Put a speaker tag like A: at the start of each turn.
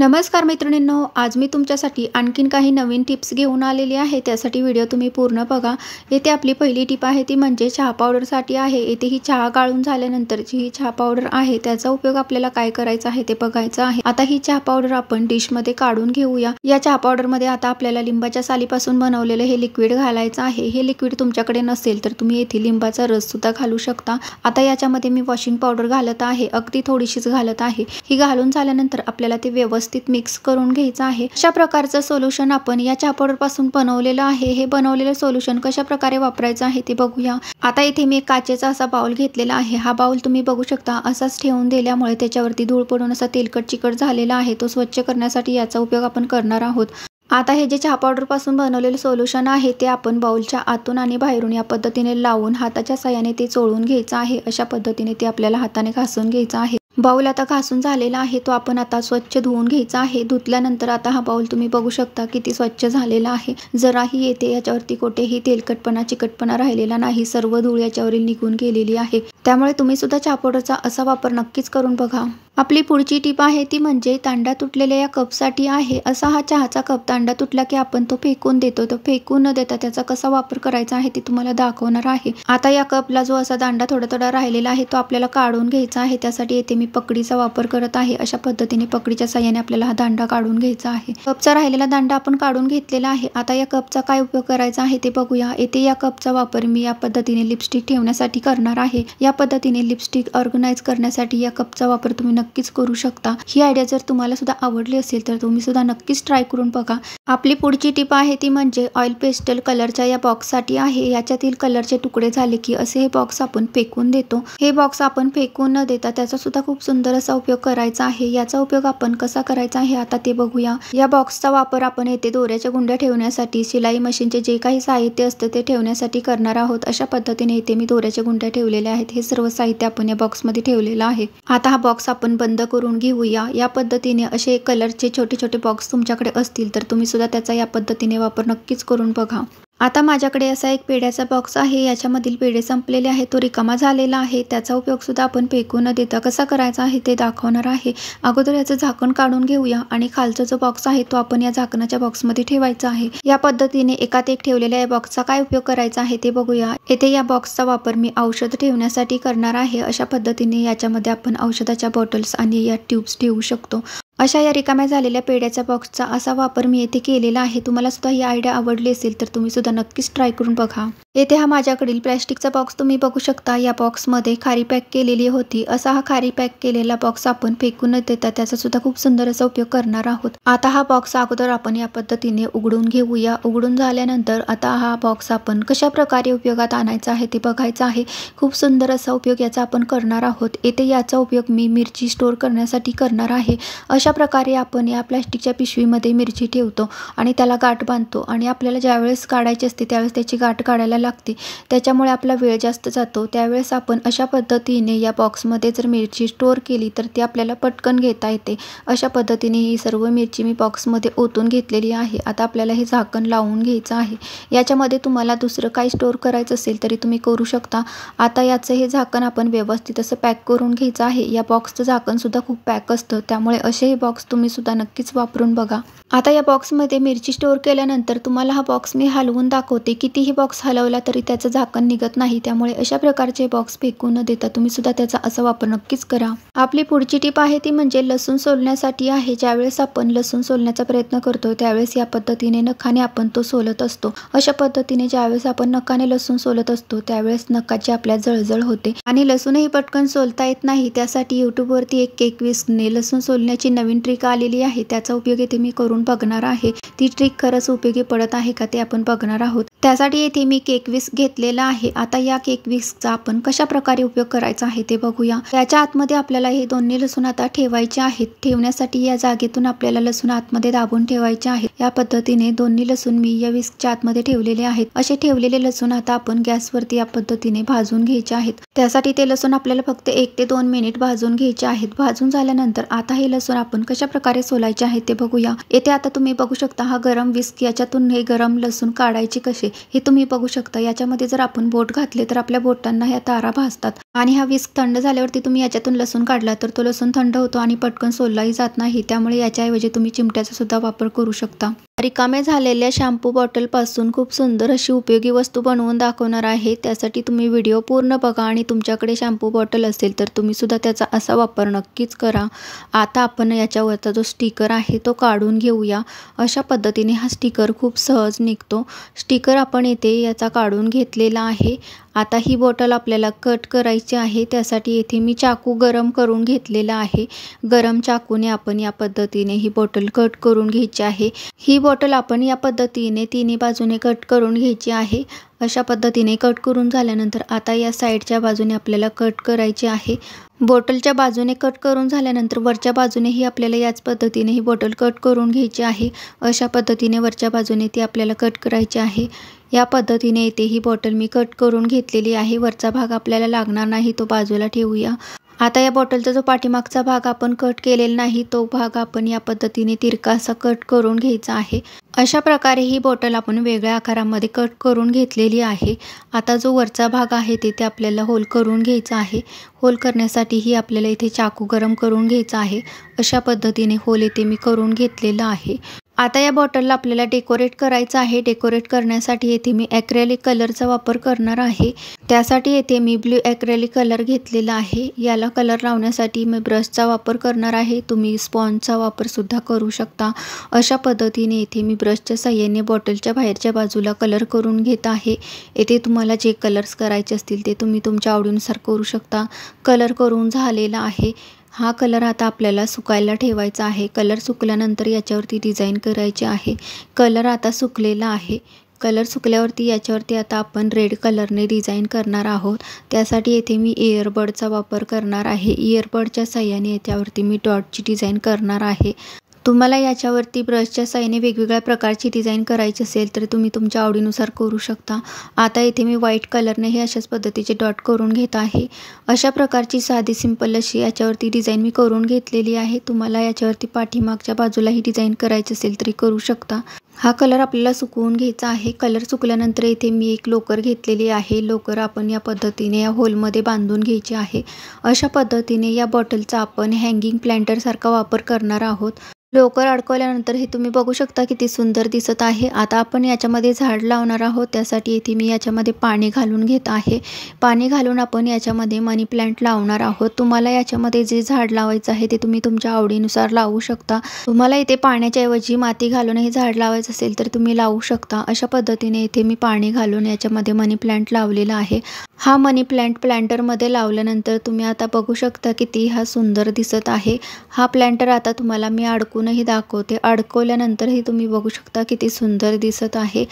A: नमस्कार मैत्रिणींनो आज मी तुमच्यासाठी आणखीन काही नवीन टिप्स घेऊन आलेली आहे त्यासाठी व्हिडिओ तुम्ही पूर्ण बघा येथे आपली पहिली टिप आहे ती म्हणजे चहा पावडरसाठी आहे येथे ही चहा गाळून झाल्यानंतरची ही चहा पावडर आहे त्याचा उपयोग आपल्याला काय करायचा आहे ते बघायचं आहे आता ही चहा पावडर आपण डिशमध्ये काढून घेऊया या चहा पावडरमध्ये आता आपल्याला लिंबाच्या सालीपासून बनवलेलं हे लिक्विड घालायचं आहे हे लिक्विड तुमच्याकडे नसेल तर तुम्ही येथे लिंबाचा रस सुद्धा घालू शकता आता याच्यामध्ये मी वॉशिंग पावडर घालत आहे अगदी थोडीशीच घालत आहे ही घालून झाल्यानंतर आपल्याला ते व्यवस्थित व्यवस्थित मिक्स करून घ्यायचा आहे अशा प्रकारचं सोल्युशन आपण या चहा पासून बनवलेलं आहे हे बनवलेलं सोल्युशन कशा प्रकारे वापरायचं आहे ते बघूया आता इथे मी काचेचा असा बाउल घेतलेला आहे हा बाउल तुम्ही बघू शकता असाच ठेवून दिल्यामुळे त्याच्यावरती धूळ पडून असा तेलकट चिकट झालेला आहे तो स्वच्छ करण्यासाठी याचा उपयोग आपण करणार आहोत आता हे जे चहा पावडर पासून बनवलेले सोल्युशन आहे ते आपण बाउलच्या आतून आणि बाहेरून या पद्धतीने लावून हाताच्या सहाय्याने ते चोळून घ्यायचं आहे अशा पद्धतीने ते आपल्याला हाताने घासून घ्यायचं आहे बाउल आता घासून झालेला आहे तो आपण आता स्वच्छ धुवून घ्यायचा आहे धुतल्यानंतर आता हा बाउल तुम्ही बघू शकता किती स्वच्छ झालेला आहे जराही येते याच्यावरती कोठेही तेलकटपणा चिकटपणा राहिलेला नाही सर्व धूळ याच्यावरील निघून गेलेली आहे त्यामुळे तुम्ही सुद्धा चहा असा वापर नक्कीच करून बघा आपली पुढची टीप आहे ती म्हणजे तांडा तुटलेल्या या कपसाठी आहे असा हा चहाचा कप तांडा तुटला की आपण तो फेकून देतो तो फेकून न देता त्याचा कसा वापर करायचा आहे ते तुम्हाला दाखवणार आहे आता या कपला जो असा दांडा थोडा थोडा राहिलेला आहे तो आपल्याला काढून घ्यायचा आहे त्यासाठी येथे मी पकडीचा वापर करत आहे अशा पद्धतीने पकडीच्या सहाय्याने आपल्याला हा दांडा काढून घ्यायचा आहे कपचा राहिलेला दांडा आपण काढून घेतलेला आहे आता या कपचा काय उपयोग करायचा आहे ते बघूया येथे या कपचा वापर मी या पद्धतीने लिपस्टिक ठेवण्यासाठी करणार आहे या पद्धतीने लिपस्टिक ऑर्गनाईज करण्यासाठी या कपचा वापर तुम्ही नक्कीच करू शकता ही आयडिया जर तुम्हाला सुद्धा आवडली असेल तर तुम्ही सुद्धा नक्कीच ट्राय करून बघा आपली पुढची टिप आहे ती म्हणजे ऑइल पेस्टल कलरच्या या बॉक्स साठी आहे याच्यातील कलरचे तुकडे झाले की असे हे बॉक्स आपण फेकून देतो हे बॉक्स आपण फेकून न देता त्याचा सुद्धा खूप सुंदर असा उपयोग करायचा आहे याचा उपयोग आपण कसा करायचा आहे आता ते बघूया या बॉक्सचा वापर आपण येथे दोऱ्याच्या गुंड्या ठेवण्यासाठी शिलाई मशीनचे जे काही साहित्य असतं ते ठेवण्यासाठी करणार आहोत अशा पद्धतीने येथे मी दोऱ्याच्या गुंड्या ठेवलेल्या आहेत हे सर्व साहित्य आपण या बॉक्समध्ये ठेवलेलं आहे आता हा बॉक्स आपण आपण बंद करून घेऊया या पद्धतीने असे कलरचे छोटे छोटे बॉक्स तुमच्याकडे असतील तर तुम्ही तुम्हीसुद्धा त्याचा या पद्धतीने वापर नक्कीच करून बघा आता माझ्याकडे असा एक पेढ्याचा बॉक्स आहे याच्यामधील पेढे संपलेले आहे तो रिकामा झालेला आहे त्याचा उपयोग सुद्धा आपण फेकू न देता कसा करायचा आहे ते दाखवणार आहे अगोदर याचं झाकण काढून घेऊया आणि खालचा जो बॉक्स आहे तो आपण या झाकणाच्या बॉक्समध्ये ठेवायचा आहे या पद्धतीने एकात एक ठेवलेल्या या बॉक्सचा काय उपयोग करायचा आहे ते बघूया येथे या बॉक्सचा वापर मी औषध ठेवण्यासाठी करणार आहे अशा पद्धतीने याच्यामध्ये आपण औषधाच्या बॉटल्स आणि या ट्यूब्स ठेवू शकतो अशा या रिकाम्या झालेल्या पेड्याच्या बॉक्सचा असा वापर मी येथे केलेला आहे तुम्हाला सुद्धा ही आयडिया आवडली असेल तर तुम्ही सुद्धा नक्कीच ट्राय करून बघा येथे हा माझ्याकडील प्लॅस्टिकचा बॉक्स तुम्ही बघू शकता या बॉक्समध्ये खारी पॅक केलेली होती असा हा खारी पॅक केलेला बॉक्स आपण फेकून देता त्याचा सुद्धा खूप सुंदर असा उपयोग करणार आहोत आता हा बॉक्स अगोदर आपण या पद्धतीने उघडून घेऊया उघडून झाल्यानंतर आता हा बॉक्स आपण कशा प्रकारे उपयोगात आणायचा आहे ते बघायचं आहे खूप सुंदर असा उपयोग याचा आपण करणार आहोत येथे याचा उपयोग मी मिरची स्टोर करण्यासाठी करणार आहे अशा प्रकारे आपण या प्लॅस्टिकच्या पिशवीमध्ये मिरची ठेवतो आणि त्याला गाठ बांधतो आणि आपल्याला ज्यावेळेस काढायची असते त्यावेळेस त्याची गाठ काढायला लागते त्याच्यामुळे आपला वेळ जास्त जातो त्यावेळेस आपण अशा पद्धतीने या बॉक्समध्ये जर मिरची स्टोअर केली तर ती आपल्याला पटकन घेता येते अशा पद्धतीने ही सर्व मिरची मी बॉक्समध्ये ओतून घेतलेली आहे आता आपल्याला हे झाकण लावून घ्यायचं आहे याच्यामध्ये तुम्हाला दुसरं काय स्टोअर करायचं असेल तरी तुम्ही करू शकता आता याचं हे झाकण आपण व्यवस्थित असं पॅक करून घ्यायचं आहे या बॉक्सचं सुद्धा खूप पॅक असतं त्यामुळे असे हे बॉक्स सुद्धा नक्कीच वापरून बघा आता या बॉक्समध्ये मिरची स्टोअर केल्यानंतर तुम्हाला हा बॉक्स मी हलवून दाखवते कितीही बॉक्स हलवला ठेवला तरी त्याचं झाकण निघत नाही त्यामुळे अशा प्रकारचे बॉक्स फेकू न देता तुम्ही सुद्धा त्याचा असा वापर नक्कीच करा आपली पुढची टीप आहे ती म्हणजे लसूण सोलण्यासाठी आहे ज्यावेळेस आपण लसूण सोलण्याचा प्रयत्न करतो त्यावेळेस या पद्धतीने नखाने आपण तो सोलत असतो अशा पद्धतीने ज्यावेळेस आपण नखाने लसूण सोलत असतो त्यावेळेस नखाची आपल्या जळजळ होते आणि लसूणही पटकन सोलता येत नाही त्यासाठी वरती एक केक विस्कने लसूण सोलण्याची नवीन ट्रिक आलेली आहे त्याचा उपयोग येथे मी करून बघणार आहे ती ट्रिक खरंच उपयोगी पडत आहे का ते आपण बघणार आहोत त्यासाठी येथे मी केक केकविस घेतलेला आहे आता या केक चा आपण कशा प्रकारे उपयोग करायचा आहे ते बघूया याच्या आतमध्ये आपल्याला हे दोन्ही लसूण आता ठेवायचे आहेत ठेवण्यासाठी या जागेतून आपल्याला लसूण आतमध्ये दाबून ठेवायचे आहे या पद्धतीने दोन्ही लसूण मी या विस्कच्या आतमध्ये ठेवलेले आहेत असे ठेवलेले लसूण आता आपण गॅस वरती या पद्धतीने भाजून घ्यायचे आहेत त्यासाठी ते लसूण आपल्याला फक्त एक ते दोन मिनिट भाजून घ्यायचे आहेत भाजून झाल्यानंतर आता हे लसूण आपण कशा प्रकारे सोलायचे आहे ते बघूया येथे आता तुम्ही बघू शकता हा गरम विस्क याच्यातून हे गरम लसूण काढायचे कसे हे तुम्ही बघू शकता शकता याच्यामध्ये जर आपण बोट घातले तर आपल्या बोटांना ह्या तारा भासतात आणि हा विस्क थंड झाल्यावरती तुम्ही याच्यातून लसूण काढला तर तो लसूण थंड होतो आणि पटकन सोललाही जात नाही त्यामुळे याच्याऐवजी तुम्ही चिमट्याचा सुद्धा वापर करू शकता रिकामे झालेल्या शॅम्पू बॉटलपासून खूप सुंदर अशी उपयोगी वस्तू बनवून दाखवणार आहे त्यासाठी तुम्ही व्हिडिओ पूर्ण बघा आणि तुमच्याकडे शॅम्पू बॉटल असेल तर तुम्ही सुद्धा त्याचा असा वापर नक्कीच करा आता आपण याच्यावरचा जो स्टिकर आहे तो काढून घेऊया अशा पद्धतीने हा स्टिकर खूप सहज निघतो स्टिकर आपण येथे याचा काढून घेतलेला आहे आता ही बॉटल आपल्याला कट करायची आहे त्यासाठी येथे मी चाकू गरम करून घेतलेला आहे गरम चाकूने आपण या पद्धतीने ही बॉटल कट करून घ्यायची आहे ही बॉटल आपण या पद्धतीने तिन्ही बाजूने कट करून घ्यायची आहे अशा पद्धतीने कट करून झाल्यानंतर आता या साईडच्या बाजूने आपल्याला कट करायची आहे बॉटलच्या बाजूने कट करून झाल्यानंतर वरच्या बाजूनेही आपल्याला याच पद्धतीने ही बॉटल कट करून घ्यायची आहे अशा पद्धतीने वरच्या बाजूने ती आपल्याला कट करायची आहे या पद्धतीने इथे ही बॉटल मी कट करून घेतलेली आहे वरचा भाग आपल्याला लागणार नाही तो बाजूला ठेवूया आता या बॉटलचा जो पाठीमागचा भाग आपण कट केलेला नाही तो भाग आपण या पद्धतीने तिरका असा कट करून घ्यायचा आहे अशा प्रकारे ही बॉटल आपण वेगळ्या आकारामध्ये कट करून घेतलेली आहे आता जो वरचा भाग आहे तिथे आपल्याला होल करून घ्यायचा आहे होल करण्यासाठीही आपल्याला इथे चाकू गरम करून घ्यायचा आहे अशा पद्धतीने होल इथे मी करून घेतलेला आहे आता या बॉटलला आपल्याला डेकोरेट करायचं आहे डेकोरेट करण्यासाठी येथे मी ॲक्रेलिक कलरचा वापर करणार आहे त्यासाठी येथे मी ब्ल्यू ॲक्रेलिक कलर घेतलेला आहे याला कलर लावण्यासाठी मी ब्रशचा वापर करणार आहे तुम्ही स्पॉन्जचा वापरसुद्धा करू शकता अशा पद्धतीने येथे मी ब्रशच्या सहाय्याने बॉटलच्या बाहेरच्या बाजूला कलर करून घेत आहे येथे तुम्हाला जे कलर्स करायचे असतील ते तुम्ही तुमच्या आवडीनुसार करू शकता कलर करून झालेला आहे हा कलर आता आपल्याला सुकायला ठेवायचा आहे कलर सुकल्यानंतर याच्यावरती डिझाईन करायची आहे कलर आता सुकलेला आहे कलर सुकल्यावरती याच्यावरती आता आपण रेड कलरने डिझाईन करणार आहोत त्यासाठी येथे मी इयरबडचा वापर करणार आहे इयरबडच्या सहाय्याने याच्यावरती मी डॉटची डिझाईन करणार आहे तुम्हाला याच्यावरती ब्रशच्या साईने वेगवेगळ्या प्रकारची डिझाईन करायची असेल तर तुम्ही तुमच्या आवडीनुसार करू शकता आता इथे मी व्हाईट कलरने हे अशाच पद्धतीचे डॉट करून घेत आहे अशा प्रकारची साधी सिंपल अशी याच्यावरती डिझाईन मी करून घेतलेली आहे तुम्हाला याच्यावरती पाठीमागच्या बाजूला ही डिझाईन करायची असेल तरी करू शकता हा कलर आपल्याला सुकवून घ्यायचा आहे कलर सुकल्यानंतर इथे मी एक लोकर घेतलेली आहे लोकर आपण या पद्धतीने या होलमध्ये बांधून घ्यायची आहे अशा पद्धतीने या बॉटलचा आपण हँगिंग प्लॅन्टरसारखा वापर करणार आहोत लोकर अडकवल्यानंतर हे तुम्ही बघू शकता किती सुंदर दिसत आहे आता आपण याच्यामध्ये झाड लावणार आहोत त्यासाठी इथे मी याच्यामध्ये पाणी घालून घेत आहे पाणी घालून आपण याच्यामध्ये मनी प्लांट लावणार आहोत तुम्हाला याच्यामध्ये जे झाड लावायचं आहे ते तुम्ही तुमच्या आवडीनुसार लावू शकता तुम्हाला इथे पाण्याच्याऐवजी माती घालून हे झाड लावायचं असेल तर तुम्ही लावू शकता अशा पद्धतीने इथे मी पाणी घालून याच्यामध्ये मनी प्लांट लावलेला आहे हा मनी प्लॅन्ट प्लॅन्टरमध्ये लावल्यानंतर तुम्ही आता बघू शकता किती हा सुंदर दिसत आहे हा प्लॅन्टर आता तुम्हाला मी अडकूनही दाखवते अडकवल्यानंतरही तुम्ही बघू शकता किती सुंदर दिसत आहे